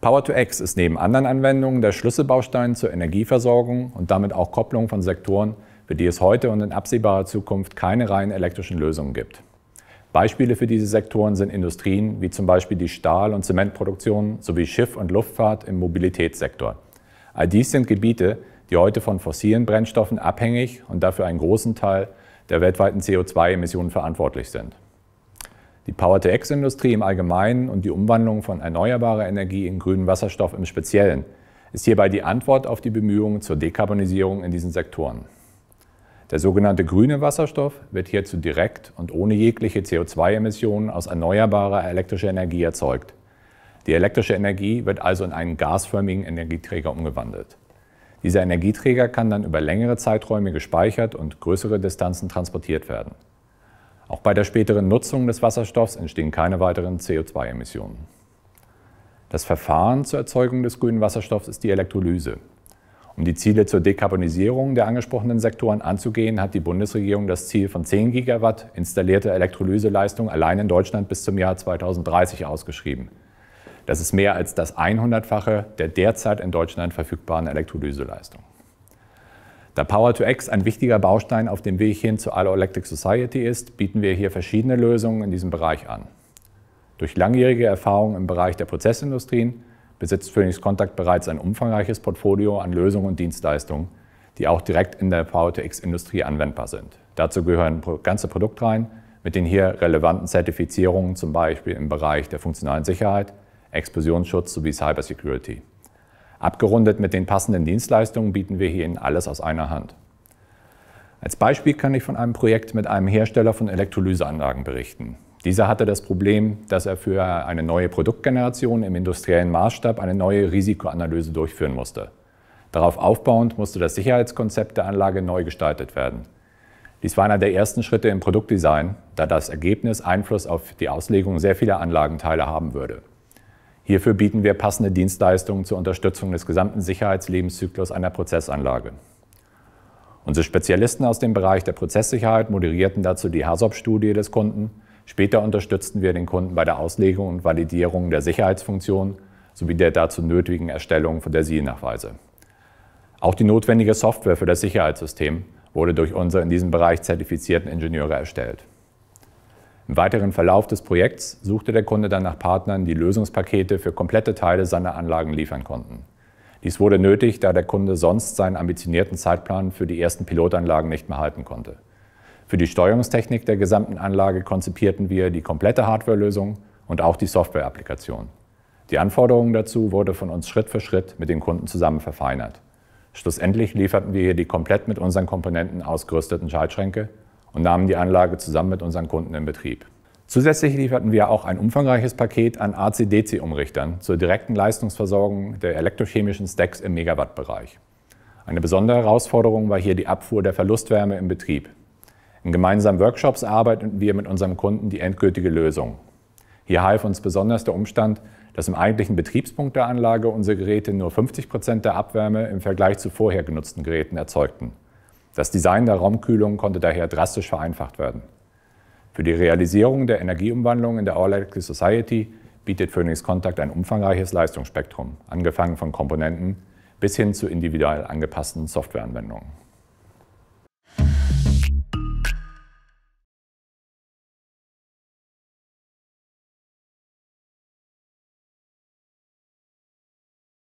Power-to-X ist neben anderen Anwendungen der Schlüsselbaustein zur Energieversorgung und damit auch Kopplung von Sektoren, für die es heute und in absehbarer Zukunft keine rein elektrischen Lösungen gibt. Beispiele für diese Sektoren sind Industrien wie zum Beispiel die Stahl- und Zementproduktion sowie Schiff- und Luftfahrt im Mobilitätssektor. All dies sind Gebiete, die heute von fossilen Brennstoffen abhängig und dafür einen großen Teil der weltweiten CO2-Emissionen verantwortlich sind. Die Power-to-X-Industrie im Allgemeinen und die Umwandlung von erneuerbarer Energie in grünen Wasserstoff im Speziellen ist hierbei die Antwort auf die Bemühungen zur Dekarbonisierung in diesen Sektoren. Der sogenannte grüne Wasserstoff wird hierzu direkt und ohne jegliche CO2-Emissionen aus erneuerbarer elektrischer Energie erzeugt. Die elektrische Energie wird also in einen gasförmigen Energieträger umgewandelt. Dieser Energieträger kann dann über längere Zeiträume gespeichert und größere Distanzen transportiert werden. Auch bei der späteren Nutzung des Wasserstoffs entstehen keine weiteren CO2-Emissionen. Das Verfahren zur Erzeugung des grünen Wasserstoffs ist die Elektrolyse. Um die Ziele zur Dekarbonisierung der angesprochenen Sektoren anzugehen, hat die Bundesregierung das Ziel von 10 Gigawatt installierter Elektrolyseleistung allein in Deutschland bis zum Jahr 2030 ausgeschrieben. Das ist mehr als das 100-fache der derzeit in Deutschland verfügbaren Elektrolyseleistung. Da Power to X ein wichtiger Baustein auf dem Weg hin zur All Electric Society ist, bieten wir hier verschiedene Lösungen in diesem Bereich an. Durch langjährige Erfahrung im Bereich der Prozessindustrien besitzt Phoenix Contact bereits ein umfangreiches Portfolio an Lösungen und Dienstleistungen, die auch direkt in der Power to X-Industrie anwendbar sind. Dazu gehören ganze Produktreihen mit den hier relevanten Zertifizierungen, zum Beispiel im Bereich der funktionalen Sicherheit, Explosionsschutz sowie Cybersecurity. Abgerundet mit den passenden Dienstleistungen bieten wir Ihnen alles aus einer Hand. Als Beispiel kann ich von einem Projekt mit einem Hersteller von Elektrolyseanlagen berichten. Dieser hatte das Problem, dass er für eine neue Produktgeneration im industriellen Maßstab eine neue Risikoanalyse durchführen musste. Darauf aufbauend musste das Sicherheitskonzept der Anlage neu gestaltet werden. Dies war einer der ersten Schritte im Produktdesign, da das Ergebnis Einfluss auf die Auslegung sehr vieler Anlagenteile haben würde. Hierfür bieten wir passende Dienstleistungen zur Unterstützung des gesamten Sicherheitslebenszyklus einer Prozessanlage. Unsere Spezialisten aus dem Bereich der Prozesssicherheit moderierten dazu die HASOP-Studie des Kunden. Später unterstützten wir den Kunden bei der Auslegung und Validierung der Sicherheitsfunktion sowie der dazu nötigen Erstellung von der SIE-Nachweise. Auch die notwendige Software für das Sicherheitssystem wurde durch unsere in diesem Bereich zertifizierten Ingenieure erstellt. Im weiteren Verlauf des Projekts suchte der Kunde dann nach Partnern, die Lösungspakete für komplette Teile seiner Anlagen liefern konnten. Dies wurde nötig, da der Kunde sonst seinen ambitionierten Zeitplan für die ersten Pilotanlagen nicht mehr halten konnte. Für die Steuerungstechnik der gesamten Anlage konzipierten wir die komplette Hardwarelösung und auch die Softwareapplikation. Die Anforderungen dazu wurde von uns Schritt für Schritt mit den Kunden zusammen verfeinert. Schlussendlich lieferten wir hier die komplett mit unseren Komponenten ausgerüsteten Schaltschränke und nahmen die Anlage zusammen mit unseren Kunden in Betrieb. Zusätzlich lieferten wir auch ein umfangreiches Paket an AC-DC-Umrichtern zur direkten Leistungsversorgung der elektrochemischen Stacks im Megawatt-Bereich. Eine besondere Herausforderung war hier die Abfuhr der Verlustwärme im Betrieb. In gemeinsamen Workshops arbeiteten wir mit unserem Kunden die endgültige Lösung. Hier half uns besonders der Umstand, dass im eigentlichen Betriebspunkt der Anlage unsere Geräte nur 50 Prozent der Abwärme im Vergleich zu vorher genutzten Geräten erzeugten. Das Design der Raumkühlung konnte daher drastisch vereinfacht werden. Für die Realisierung der Energieumwandlung in der All Electric Society bietet Phoenix Contact ein umfangreiches Leistungsspektrum, angefangen von Komponenten bis hin zu individuell angepassten Softwareanwendungen.